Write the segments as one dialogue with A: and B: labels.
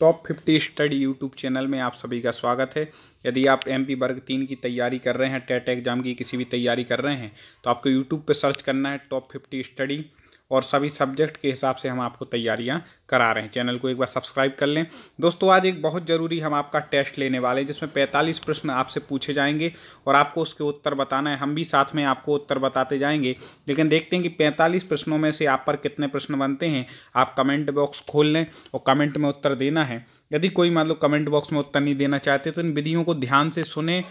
A: top fifty study YouTube channel में आप सभी का स्वागत है यदि आप एम पी वर्ग तीन की तैयारी कर रहे हैं टेट एग्जाम की किसी भी तैयारी कर रहे हैं तो आपको यूट्यूब पर सर्च करना है टॉप फिफ्टी स्टडी और सभी सब्जेक्ट के हिसाब से हम आपको तैयारियां करा रहे हैं चैनल को एक बार सब्सक्राइब कर लें दोस्तों आज एक बहुत ज़रूरी हम आपका टेस्ट लेने वाले हैं जिसमें 45 प्रश्न आपसे पूछे जाएंगे और आपको उसके उत्तर बताना है हम भी साथ में आपको उत्तर बताते जाएंगे लेकिन देखते हैं कि 45 प्रश्नों में से आप पर कितने प्रश्न बनते हैं आप कमेंट बॉक्स खोल लें और कमेंट में उत्तर देना है यदि कोई मतलब कमेंट बॉक्स में उत्तर नहीं देना चाहते तो इन विधियों को ध्यान से सुने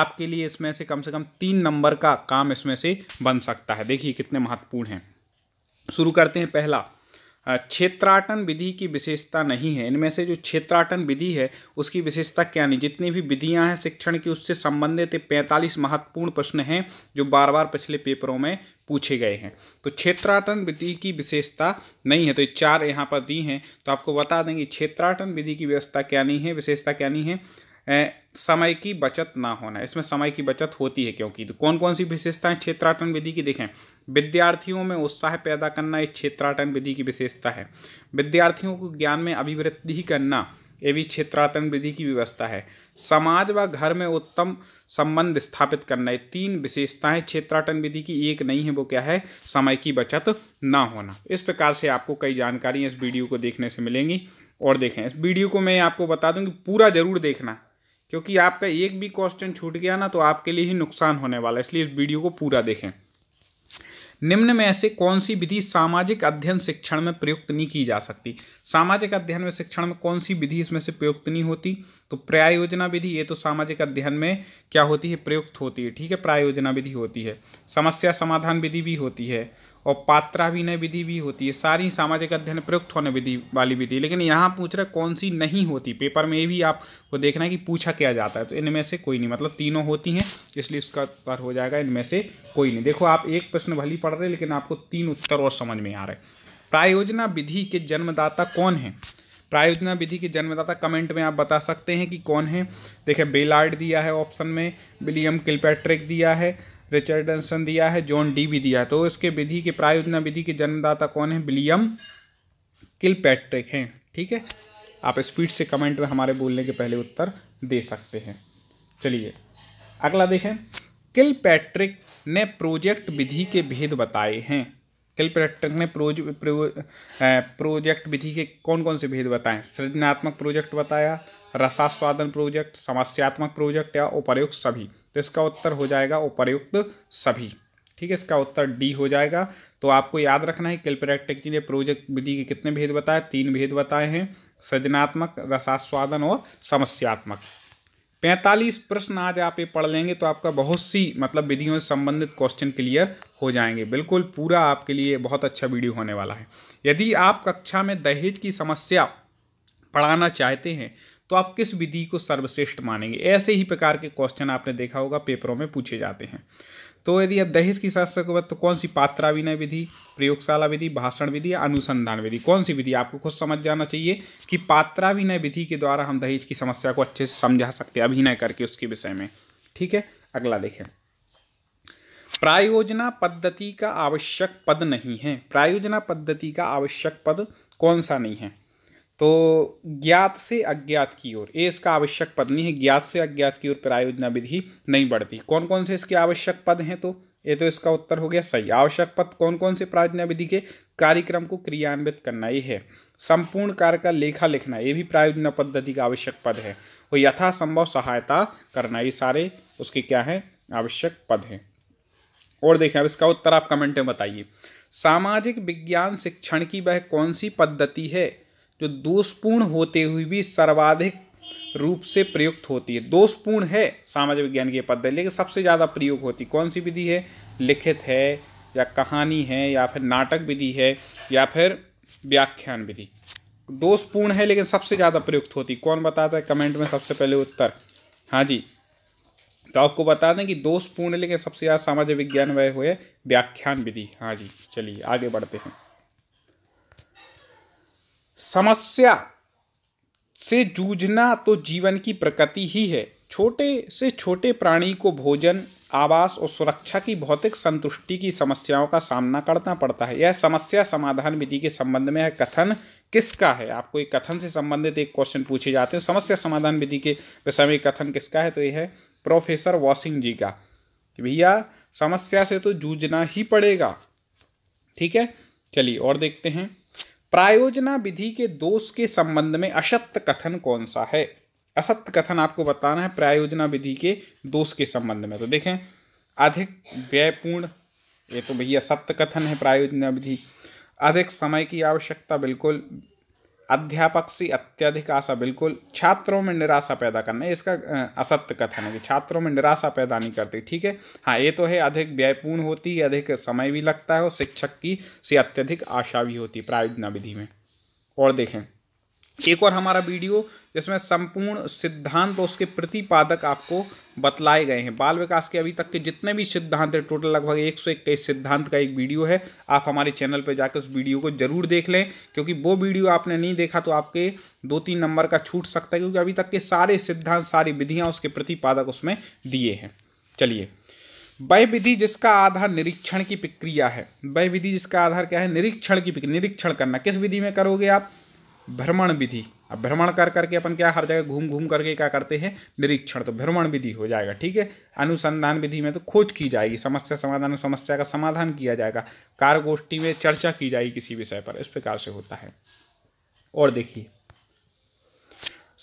A: आपके लिए इसमें से कम से कम तीन नंबर का काम इसमें से बन सकता है देखिए कितने महत्वपूर्ण हैं शुरू करते हैं पहला क्षेत्राटन विधि की विशेषता नहीं है इनमें से जो क्षेत्राटन विधि है उसकी विशेषता क्या नहीं जितनी भी विधियां हैं शिक्षण की उससे संबंधित पैंतालीस महत्वपूर्ण प्रश्न हैं जो बार बार पिछले पेपरों में पूछे गए हैं तो क्षेत्राटन विधि की विशेषता नहीं है तो चार यहाँ पर दी हैं तो आपको बता देंगे क्षेत्राटन विधि की व्यवस्था क्या नहीं है विशेषता क्या नहीं है समय की बचत ना होना इसमें समय की बचत होती है क्योंकि तो कौन कौन सी विशेषताएं क्षेत्राटन विधि की देखें विद्यार्थियों में उत्साह पैदा करना ये क्षेत्राटन विधि की विशेषता है विद्यार्थियों को ज्ञान में अभिवृद्धि करना ये भी क्षेत्राटन विधि की व्यवस्था है समाज व घर में उत्तम संबंध स्थापित करना ये तीन विशेषताएं क्षेत्राटन विधि की एक नहीं है वो क्या है समय की बचत ना होना इस प्रकार से आपको कई जानकारियाँ इस वीडियो को देखने से मिलेंगी और देखें इस वीडियो को मैं आपको बता दूंगी पूरा जरूर देखना क्योंकि आपका एक भी क्वेश्चन छूट गया ना तो आपके लिए ही नुकसान होने वाला है इसलिए इस वीडियो को पूरा देखें निम्न में ऐसे कौन सी विधि सामाजिक अध्ययन शिक्षण में प्रयुक्त नहीं की जा सकती सामाजिक अध्ययन में शिक्षण में कौन सी विधि इसमें से प्रयुक्त नहीं होती तो प्रायोजना विधि ये तो सामाजिक अध्ययन में क्या होती है प्रयुक्त होती है ठीक है प्रायोजना विधि होती है समस्या समाधान विधि भी होती है और पात्राभिनय विधि भी होती है सारी सामाजिक अध्ययन प्रयुक्त होने विधि वाली विधि लेकिन यहाँ पूछ रहे कौन सी नहीं होती पेपर में ये भी आपको देखना है कि पूछा क्या जाता है तो इनमें से कोई नहीं मतलब तीनों होती हैं इसलिए इसका उत्तर हो जाएगा इनमें से कोई नहीं देखो आप एक प्रश्न भली पढ़ रहे लेकिन आपको तीन उत्तर और समझ में आ रहे प्रायोजना विधि के जन्मदाता कौन है प्रायोजना विधि के जन्मदाता कमेंट में आप बता सकते हैं कि कौन है देखिए बेलार्ड दिया है ऑप्शन में विलियम किलपैट्रिक दिया है एंसन दिया है जॉन डी भी दिया है तो इसके विधि के प्रायोजना विधि के जन्मदाता कौन है विलियम किल पैट्रिक हैं ठीक है आप स्पीड से कमेंट में हमारे बोलने के पहले उत्तर दे सकते हैं चलिए अगला देखें किल पैट्रिक ने प्रोजेक्ट विधि के भेद बताए हैं किल पैट्रिक ने प्रोज प्रो, प्रोजेक्ट विधि के कौन कौन से भेद बताए सृजनात्मक प्रोजेक्ट बताया रसास्वादन प्रोजेक्ट समस्यात्मक प्रोजेक्ट या उपरयुक्त सभी तो इसका उत्तर हो जाएगा उपरयुक्त सभी ठीक है इसका उत्तर डी हो जाएगा तो आपको याद रखना है किलपेरेक्टिक जी ने प्रोजेक्ट विधि के कितने भेद बताए तीन भेद बताए हैं सृजनात्मक रसास्वादन और समस्यात्मक पैंतालीस प्रश्न आज आप ये पढ़ लेंगे तो आपका बहुत सी मतलब विधियों से संबंधित क्वेश्चन क्लियर हो जाएंगे बिल्कुल पूरा आपके लिए बहुत अच्छा वीडियो होने वाला है यदि आप कक्षा में दहेज की समस्या पढ़ाना चाहते हैं तो आप किस विधि को सर्वश्रेष्ठ मानेंगे ऐसे ही प्रकार के क्वेश्चन आपने देखा होगा पेपरों में पूछे जाते हैं तो यदि आप दहेज की शास्त्र को तो कौन सी पात्राभिनय विधि प्रयोगशाला विधि भाषण विधि या अनुसंधान विधि कौन सी विधि आपको खुद समझ जाना चाहिए कि पात्राभिनय विधि के द्वारा हम दहेज की समस्या को अच्छे से समझा सकते हैं अभिनय करके उसके विषय में ठीक है अगला देखें प्रायोजना पद्धति का आवश्यक पद नहीं है प्रायोजना पद्धति का आवश्यक पद कौन सा नहीं है तो ज्ञात से अज्ञात की ओर ये इसका आवश्यक पद नहीं है ज्ञात से अज्ञात की ओर प्रायोजना विधि नहीं बढ़ती कौन कौन से इसके आवश्यक पद हैं तो ये तो इसका उत्तर हो गया सही आवश्यक पद कौन कौन से प्रायोजना विधि के कार्यक्रम को क्रियान्वित करना ये है संपूर्ण कार्य का लेखा लिखना ये भी प्रायोजना पद्धति का आवश्यक पद है और यथासंभव सहायता करना ये सारे उसके क्या हैं आवश्यक पद हैं और देखें अब इसका उत्तर आप कमेंट में बताइए सामाजिक विज्ञान शिक्षण की वह कौन सी पद्धति है जो दोषपूर्ण होते हुए भी सर्वाधिक रूप से प्रयुक्त होती है दोषपूर्ण है सामाजिक विज्ञान की पद्धति लेकिन सबसे ज़्यादा प्रयोग होती कौन सी विधि है लिखित है या कहानी है या फिर नाटक विधि है या फिर व्याख्यान विधि दोषपूर्ण है लेकिन सबसे ज़्यादा प्रयुक्त होती कौन बताता है कमेंट में सबसे पहले उत्तर हाँ जी तो आपको बता दें कि दोषपूर्ण लेकिन सबसे ज़्यादा सामाजिक विज्ञान वह हुए व्याख्यान विधि हाँ जी चलिए आगे बढ़ते हैं समस्या से जूझना तो जीवन की प्रकृति ही है छोटे से छोटे प्राणी को भोजन आवास और सुरक्षा की भौतिक संतुष्टि की समस्याओं का सामना करना पड़ता है यह समस्या समाधान विधि के संबंध में है कथन किसका है आपको एक कथन से संबंधित एक क्वेश्चन पूछे जाते हैं समस्या समाधान विधि के विषय में कथन किसका है तो यह है प्रोफेसर वॉसिंग जी का भैया समस्या से तो जूझना ही पड़ेगा ठीक है चलिए और देखते हैं प्रायोजना विधि के दोष के संबंध में असत्य कथन कौन सा है असत्य कथन आपको बताना है प्रायोजना विधि के दोष के संबंध में तो देखें अधिक व्ययपूर्ण ये तो भैया सत्य कथन है प्रायोजना विधि अधिक समय की आवश्यकता बिल्कुल अध्यापक सी अत्यधिक आशा बिल्कुल छात्रों में निराशा पैदा करना इसका असत्य कथन है कि छात्रों में निराशा पैदा नहीं करती ठीक है हाँ ये तो है अधिक व्ययपूर्ण होती है अधिक समय भी लगता है और शिक्षक की से अत्यधिक आशा भी होती है प्रायोजना विधि में और देखें एक और हमारा वीडियो जिसमें संपूर्ण सिद्धांत और उसके प्रतिपादक आपको बतलाए गए हैं बाल विकास के अभी तक के जितने भी सिद्धांत है टोटल लगभग एक सौ इक्कीस सिद्धांत का एक वीडियो है आप हमारे चैनल पर जाकर उस वीडियो को जरूर देख लें क्योंकि वो वीडियो आपने नहीं देखा तो आपके दो तीन नंबर का छूट सकता है क्योंकि अभी तक के सारे सिद्धांत सारी विधियाँ उसके प्रतिपादक उसमें दिए हैं चलिए वह विधि जिसका आधार निरीक्षण की प्रक्रिया है वह विधि जिसका आधार क्या है निरीक्षण की निरीक्षण करना किस विधि में करोगे आप भ्रमण विधि अब भ्रमण कर करके अपन क्या हर जगह घूम घूम करके क्या करते हैं निरीक्षण तो भ्रमण विधि हो जाएगा ठीक है अनुसंधान विधि में तो खोज की जाएगी समस्या समाधान समस्या का समाधान किया जाएगा कार्य गोष्ठी में चर्चा की जाएगी किसी विषय पर इस प्रकार से होता है और देखिए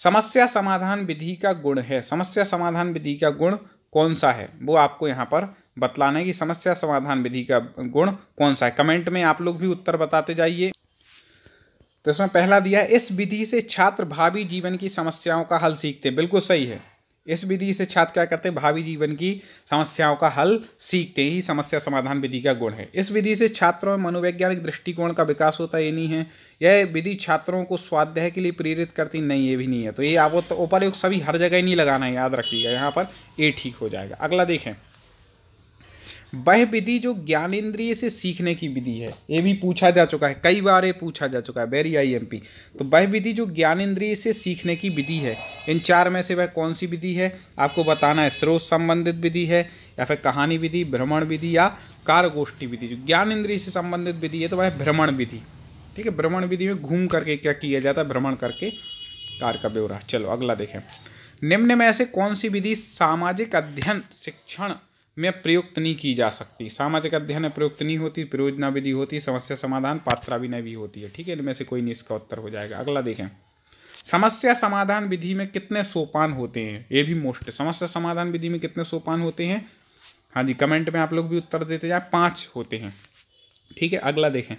A: समस्या समाधान विधि का गुण है समस्या समाधान विधि का गुण कौन सा है वो आपको यहाँ पर बतलाना है कि समस्या समाधान विधि का गुण कौन सा है कमेंट में आप लोग भी उत्तर बताते जाइए तो इसमें पहला दिया है इस विधि से छात्र भावी जीवन की समस्याओं का हल सीखते हैं बिल्कुल सही है इस विधि से छात्र क्या करते हैं भावी जीवन की समस्याओं का हल सीखते ही समस्या समाधान विधि का गुण है इस विधि से छात्रों में मनोवैज्ञानिक दृष्टिकोण का विकास होता ये नहीं है यह विधि छात्रों को स्वाध्याय के लिए प्रेरित करती नहीं ये भी नहीं है तो ये आपको तो उपरयुक्त सभी हर जगह नहीं लगाना है याद रखिएगा यहाँ पर ये ठीक हो जाएगा अगला देखें वह विधि जो ज्ञानेन्द्रिय से सीखने की विधि है ये भी पूछा जा चुका है कई बार ये पूछा जा चुका है वेरी आई एम पी तो वह विधि जो ज्ञानेन्द्रिय से सीखने की विधि है इन चार में से वह कौन सी विधि है आपको बताना है स्रोत संबंधित विधि है या फिर कहानी विधि भ्रमण विधि या कारगोष्ठी विधि जो ज्ञान इंद्रिय से संबंधित विधि है तो वह भ्रमण विधि ठीक है भ्रमण विधि में घूम करके क्या किया जाता है भ्रमण करके कार का ब्यौरा चलो अगला देखें निम्न में ऐसे कौन सी विधि सामाजिक अध्ययन शिक्षण में प्रयुक्त नहीं की जा सकती सामाजिक अध्ययन में प्रयुक्त नहीं होती प्रयोजना विधि होती समस्या समाधान पात्राभिनय भी होती है ठीक है इनमें से कोई नहीं इसका उत्तर हो जाएगा अगला देखें समस्या समाधान विधि में कितने सोपान होते हैं ये भी मोस्ट समस्या समाधान विधि में कितने सोपान होते हैं हाँ जी कमेंट में आप लोग भी उत्तर देते जाए पाँच होते हैं ठीक है अगला देखें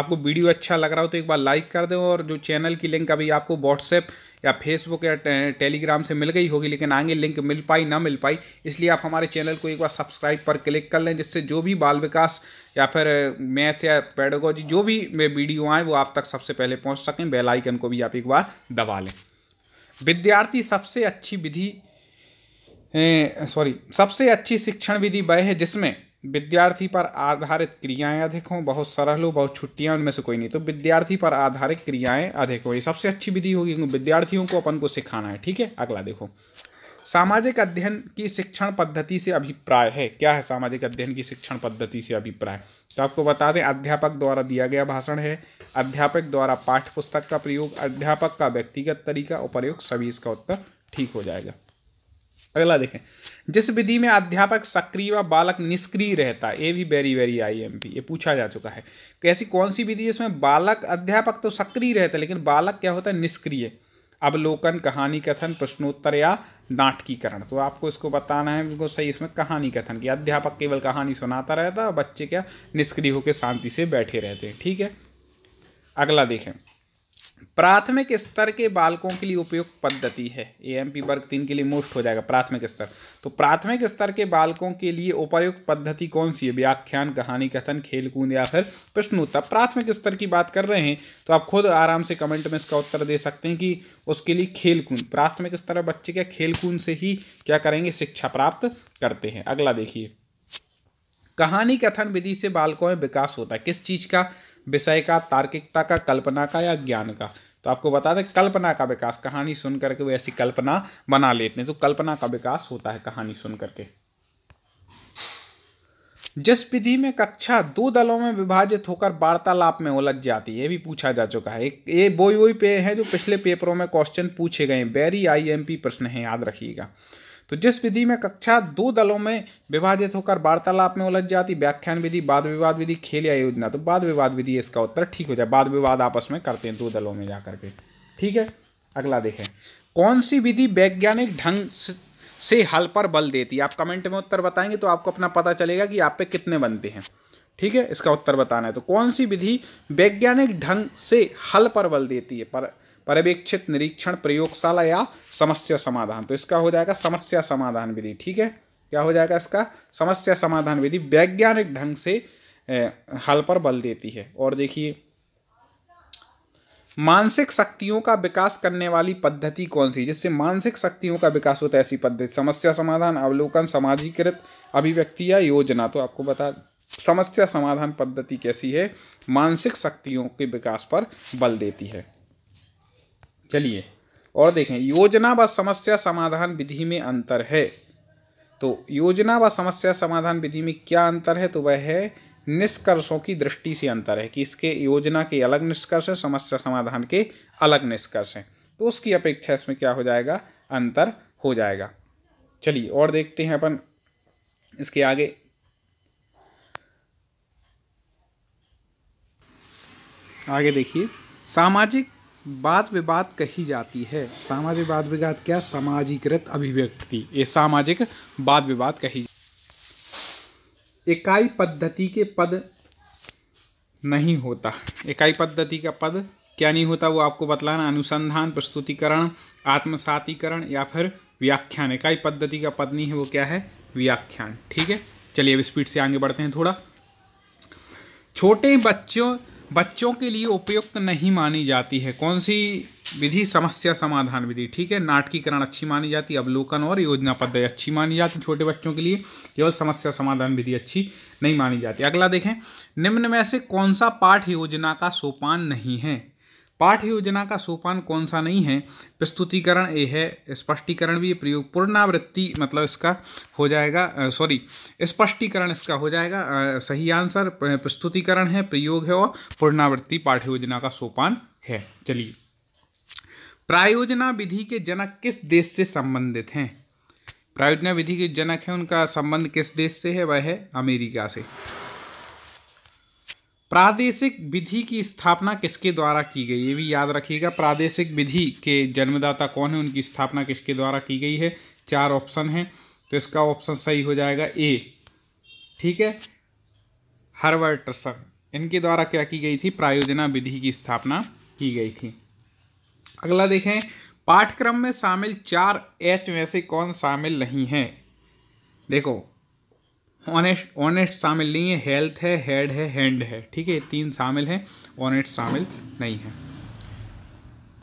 A: आपको वीडियो अच्छा लग रहा हो तो एक बार लाइक कर दें और जो चैनल की लिंक अभी आपको व्हाट्सएप या फेसबुक या टेलीग्राम से मिल गई होगी लेकिन आगे लिंक मिल पाई ना मिल पाई इसलिए आप हमारे चैनल को एक बार सब्सक्राइब पर क्लिक कर लें जिससे जो भी बाल विकास या फिर मैथ या पेडोगोजी जो भी वीडियो आए वो आप तक सबसे पहले पहुँच सकें बेलाइकन को भी आप एक बार दबा लें विद्यार्थी सबसे अच्छी विधि सॉरी सबसे अच्छी शिक्षण विधि वह है जिसमें विद्यार्थी पर आधारित क्रियाएं अधिक हों बहुत सरल हो बहुत छुट्टियां उनमें से कोई नहीं तो विद्यार्थी पर आधारित क्रियाएं अधिक हो ये सबसे अच्छी विधि होगी क्योंकि विद्यार्थियों को अपन को सिखाना है ठीक है अगला देखो सामाजिक अध्ययन की शिक्षण पद्धति से अभिप्राय है क्या है सामाजिक अध्ययन की शिक्षण पद्धति से अभिप्राय तो आपको बता दें अध्यापक द्वारा दिया गया भाषण है अध्यापक द्वारा पाठ्य पुस्तक का प्रयोग अध्यापक का व्यक्तिगत तरीका और प्रयोग सभी इसका उत्तर ठीक हो जाएगा अगला देखें जिस विधि में अध्यापक सक्रिय व बालक निष्क्रिय रहता है ये भी very very I M P ये पूछा जा चुका है कैसी ऐसी कौन सी विधि जिसमें बालक अध्यापक तो सक्रिय रहता है लेकिन बालक क्या होता है निष्क्रिय अवलोकन कहानी कथन प्रश्नोत्तर या नाटकीकरण तो आपको इसको बताना है बिल्कुल सही इसमें कहानी कथन की अध्यापक केवल कहानी सुनाता रहता है बच्चे क्या निष्क्रिय होकर शांति से बैठे रहते हैं ठीक है अगला देखें प्राथमिक स्तर के बालकों के लिए उपयुक्त पद्धति है ए एम पी वर्ग तीन के लिए मोस्ट हो जाएगा प्राथमिक स्तर तो प्राथमिक स्तर के बालकों के लिए उपयुक्त पद्धति कौन सी है व्याख्यान कहानी कथन खेलकूद या फिर प्रश्नोत्तर प्राथमिक स्तर की बात कर रहे हैं तो आप खुद आराम से कमेंट में इसका उत्तर दे सकते हैं कि उसके लिए खेलकूद प्राथमिक स्तर बच्चे क्या खेलकूद से ही क्या करेंगे शिक्षा प्राप्त करते हैं अगला देखिए कहानी कथन विधि से बालकों में विकास होता है किस चीज़ का विषय का तार्किकता का कल्पना का या ज्ञान का तो आपको बता दें कल्पना का विकास कहानी सुन करके वो ऐसी कल्पना बना लेते हैं तो कल्पना का विकास होता है कहानी सुन करके जिस विधि में कक्षा दो दलों में विभाजित होकर वार्तालाप में उलझ जाती है ये भी पूछा जा चुका है एक ये वो वही पे है जो पिछले पेपरों में क्वेश्चन पूछे गए बैरी पी प्रश्न है याद रखिएगा तो जिस विधि में कक्षा दो दलों में विभाजित होकर वार्तालाप में उलझ जाती व्याख्यान विधि वाद विवाद विधि खेल या योजना तो वाद विवाद विधि इसका उत्तर ठीक हो जाए वाद विवाद आपस में करते हैं दो दलों में जा करके ठीक है अगला देखें कौन सी विधि वैज्ञानिक ढंग से हल पर बल देती है आप कमेंट में उत्तर बताएंगे तो आपको अपना पता चलेगा कि आप पे कितने बनते हैं ठीक है इसका उत्तर बताना है तो कौन सी विधि वैज्ञानिक ढंग से हल पर बल देती है पर पर्यवेक्षित निरीक्षण प्रयोगशाला या समस्या समाधान तो इसका हो जाएगा समस्या समाधान विधि ठीक है क्या हो जाएगा इसका समस्या समाधान विधि वैज्ञानिक ढंग से हल पर बल देती है और देखिए मानसिक शक्तियों का विकास करने वाली पद्धति कौन सी जिससे मानसिक शक्तियों का विकास होता है ऐसी पद्धति समस्या समाधान अवलोकन समाजीकृत अभिव्यक्ति या योजना तो आपको बता समस्या समाधान पद्धति कैसी है मानसिक शक्तियों के विकास पर बल देती है चलिए और देखें योजना व समस्या समाधान विधि में अंतर है तो योजना व समस्या समाधान विधि में क्या अंतर है तो वह है निष्कर्षों की दृष्टि से अंतर है कि इसके योजना के अलग निष्कर्ष हैं समस्या समाधान के अलग निष्कर्ष हैं तो उसकी अपेक्षा इसमें क्या हो जाएगा अंतर हो जाएगा चलिए और देखते हैं अपन इसके आगे आगे देखिए सामाजिक वाद विवाद कही जाती है सामाजिक वाद विवाद क्या सामाजिकृत अभिव्यक्ति ये सामाजिक वाद विवाद कही इकाई पद्धति के पद नहीं होता इकाई पद्धति का पद क्या नहीं होता वो आपको बतलाना अनुसंधान प्रस्तुतिकरण आत्मसातीकरण या फिर व्याख्यान इकाई पद्धति का पद नहीं है वो क्या है व्याख्यान ठीक है चलिए अब स्पीड से आगे बढ़ते हैं थोड़ा छोटे बच्चों बच्चों के लिए उपयुक्त नहीं मानी जाती है कौन सी विधि समस्या समाधान विधि ठीक है नाटकीकरण अच्छी मानी जाती है अवलोकन और योजना पद्धति अच्छी मानी जाती छोटे बच्चों के लिए केवल समस्या समाधान विधि अच्छी नहीं मानी जाती अगला देखें निम्न में से कौन सा पाठ योजना का सोपान नहीं है पाठ योजना का सोपान कौन सा नहीं है प्रस्तुतिकरण ये है स्पष्टीकरण भी प्रयोग पूर्णावृत्ति मतलब इसका हो जाएगा सॉरी स्पष्टीकरण इसका हो जाएगा आ, सही आंसर प्रस्तुतिकरण है प्रयोग है और पूर्णावृत्ति पाठ योजना का सोपान है चलिए प्रायोजना विधि के जनक किस देश से संबंधित हैं प्रायोजना विधि के जनक है उनका संबंध किस देश से है वह है अमेरिका से प्रादेशिक विधि की स्थापना किसके द्वारा की गई ये भी याद रखिएगा प्रादेशिक विधि के जन्मदाता कौन है उनकी स्थापना किसके द्वारा की गई है चार ऑप्शन हैं तो इसका ऑप्शन सही हो जाएगा ए ठीक है हर्बर्टसन इनके द्वारा क्या की गई थी प्रायोजना विधि की स्थापना की गई थी अगला देखें पाठ्यक्रम में शामिल चार एच में से कौन शामिल नहीं है देखो ऑनेस्ट ऑनेस्ट शामिल नहीं है हेल्थ है हेड है हैंड है ठीक है तीन शामिल हैं ऑनेस्ट शामिल नहीं है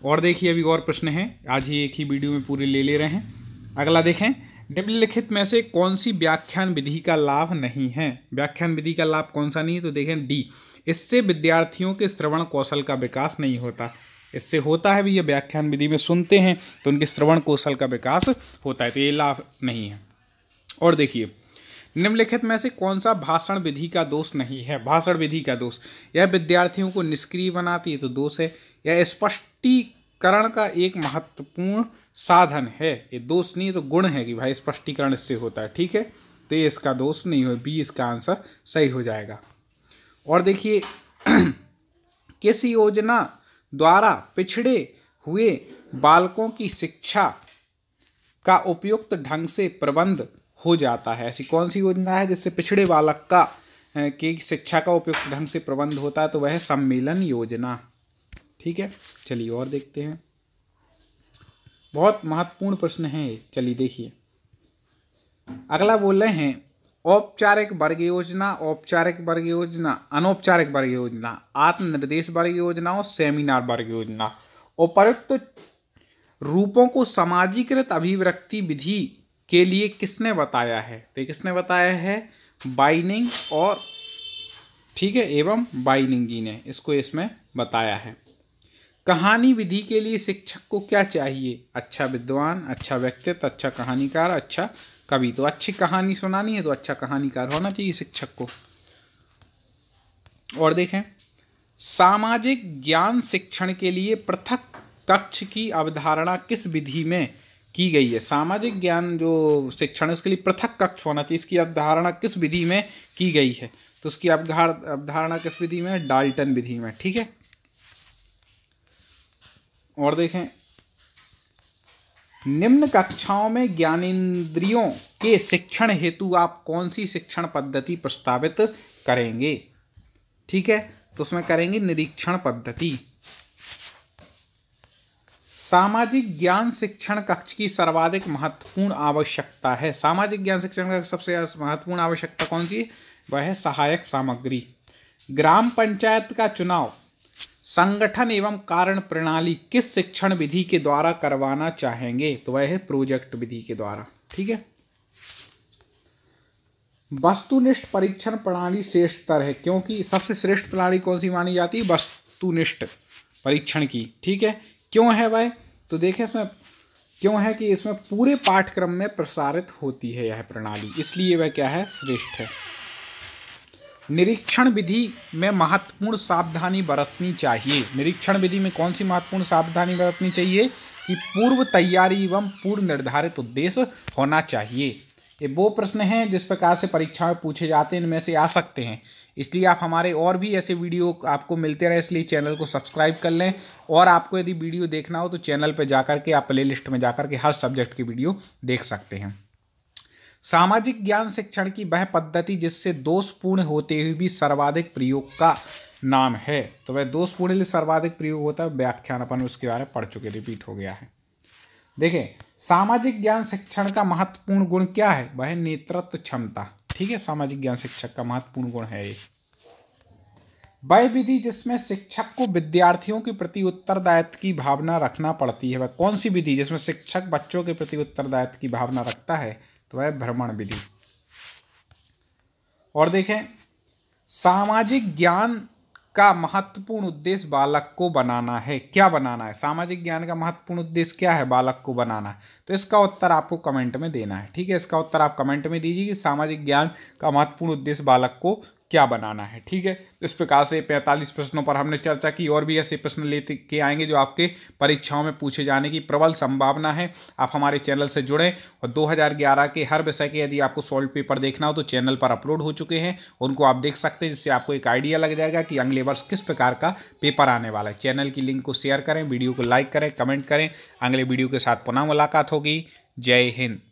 A: और देखिए अभी और प्रश्न है आज ही एक ही वीडियो में पूरे ले ले रहे हैं अगला देखें निम्नलिखित में से कौन सी व्याख्यान विधि का लाभ नहीं है व्याख्यान विधि का लाभ कौन सा नहीं है तो देखें डी इससे विद्यार्थियों के श्रवण कौशल का विकास नहीं होता इससे होता है भी ये व्याख्यान विधि में सुनते हैं तो उनके श्रवण कौशल का विकास होता है तो ये लाभ नहीं है और देखिए निम्नलिखित में से कौन सा भाषण विधि का दोष नहीं है भाषण विधि का दोष यह विद्यार्थियों को निष्क्रिय बनाती है तो दोष है यह स्पष्टीकरण का एक महत्वपूर्ण साधन है ये दोष नहीं तो गुण है कि भाई स्पष्टीकरण इससे होता है ठीक है तो ये इसका दोष नहीं हो बी इसका आंसर सही हो जाएगा और देखिए किस योजना द्वारा पिछड़े हुए बालकों की शिक्षा का उपयुक्त ढंग से प्रबंध हो जाता है ऐसी कौन सी योजना है जिससे पिछड़े बालक का की शिक्षा का उपयुक्त ढंग से प्रबंध होता है तो वह सम्मेलन योजना ठीक है चलिए और देखते हैं बहुत महत्वपूर्ण प्रश्न है चलिए देखिए अगला बोल रहे हैं औपचारिक वर्ग योजना औपचारिक वर्ग योजना अनौपचारिक वर्ग योजना आत्मनिर्देश वर्ग योजना और सेमिनार वर्ग योजना उपयुक्त तो रूपों को समाजीकृत अभिव्यक्ति विधि के लिए किसने बताया है तो किसने बताया है बाइनिंग और ठीक है एवं बाइनिंग जी ने इसको इसमें बताया है कहानी विधि के लिए शिक्षक को क्या चाहिए अच्छा विद्वान अच्छा व्यक्तित्व अच्छा कहानीकार अच्छा कवि तो अच्छी कहानी सुनानी है तो अच्छा कहानीकार होना चाहिए शिक्षक को और देखें सामाजिक ज्ञान शिक्षण के लिए पृथक कक्ष की अवधारणा किस विधि में की गई है सामाजिक ज्ञान जो शिक्षण है उसके लिए पृथक कक्ष होना चाहिए इसकी अवधारणा किस विधि में की गई है तो उसकी अवधारणा किस विधि में डाल्टन विधि में ठीक है और देखें निम्न कक्षाओं में ज्ञानेन्द्रियों के शिक्षण हेतु आप कौन सी शिक्षण पद्धति प्रस्तावित करेंगे ठीक है तो उसमें करेंगे निरीक्षण पद्धति सामाजिक ज्ञान शिक्षण कक्ष की सर्वाधिक महत्वपूर्ण आवश्यकता है सामाजिक ज्ञान शिक्षण का सबसे महत्वपूर्ण आवश्यकता कौन सी वह है सहायक सामग्री ग्राम पंचायत का चुनाव संगठन एवं कारण प्रणाली किस शिक्षण विधि के द्वारा करवाना चाहेंगे तो वह है प्रोजेक्ट विधि के द्वारा ठीक है वस्तुनिष्ठ परीक्षण प्रणाली श्रेष्ठ स्तर है क्योंकि सबसे श्रेष्ठ प्रणाली कौन सी मानी जाती है वस्तुनिष्ठ परीक्षण की ठीक है क्यों है भाई तो देखें इसमें क्यों है कि इसमें पूरे पाठ्यक्रम में प्रसारित होती है यह प्रणाली इसलिए वह क्या है श्रेष्ठ है निरीक्षण विधि में महत्वपूर्ण सावधानी बरतनी चाहिए निरीक्षण विधि में कौन सी महत्वपूर्ण सावधानी बरतनी चाहिए कि पूर्व तैयारी एवं पूर्व निर्धारित उद्देश्य होना चाहिए ये वो प्रश्न हैं जिस प्रकार से परीक्षा में पूछे जाते हैं इनमें से आ सकते हैं इसलिए आप हमारे और भी ऐसे वीडियो आपको मिलते रहे इसलिए चैनल को सब्सक्राइब कर लें और आपको यदि वीडियो देखना हो तो चैनल पर जाकर के आप प्ले लिस्ट में जाकर के हर सब्जेक्ट की वीडियो देख सकते हैं सामाजिक ज्ञान शिक्षण की वह पद्धति जिससे दोषपूर्ण होते हुए भी सर्वाधिक प्रयोग का नाम है तो वह दोषपूर्ण सर्वाधिक प्रयोग होता है व्याख्यान अपन उसके बारे में पढ़ चुके रिपीट हो गया है देखें सामाजिक ज्ञान शिक्षण का महत्वपूर्ण गुण क्या है वह नेतृत्व क्षमता ठीक है सामाजिक ज्ञान शिक्षक का महत्वपूर्ण गुण है ये वह विधि जिसमें शिक्षक को विद्यार्थियों के प्रति उत्तरदायित्व की भावना रखना पड़ती है वह कौन सी विधि जिसमें शिक्षक बच्चों के प्रति उत्तरदायित्व की भावना रखता है तो वह भ्रमण विधि और देखें सामाजिक ज्ञान का महत्वपूर्ण उद्देश्य बालक को बनाना है क्या बनाना है सामाजिक ज्ञान का महत्वपूर्ण उद्देश्य क्या है बालक को बनाना तो इसका उत्तर आपको कमेंट में देना है ठीक है इसका उत्तर आप कमेंट में दीजिए कि सामाजिक ज्ञान का महत्वपूर्ण उद्देश्य बालक को क्या बनाना है ठीक है तो इस प्रकार से 45 प्रश्नों पर हमने चर्चा की और भी ऐसे प्रश्न लेते के आएंगे जो आपके परीक्षाओं में पूछे जाने की प्रबल संभावना है आप हमारे चैनल से जुड़ें और 2011 के हर विषय के यदि आपको सॉल्व पेपर देखना हो तो चैनल पर अपलोड हो चुके हैं उनको आप देख सकते हैं जिससे आपको एक आइडिया लग जाएगा कि अगले वर्ष किस प्रकार का पेपर आने वाला है चैनल की लिंक को शेयर करें वीडियो को लाइक करें कमेंट करें अगले वीडियो के साथ पुनः मुलाकात होगी जय हिंद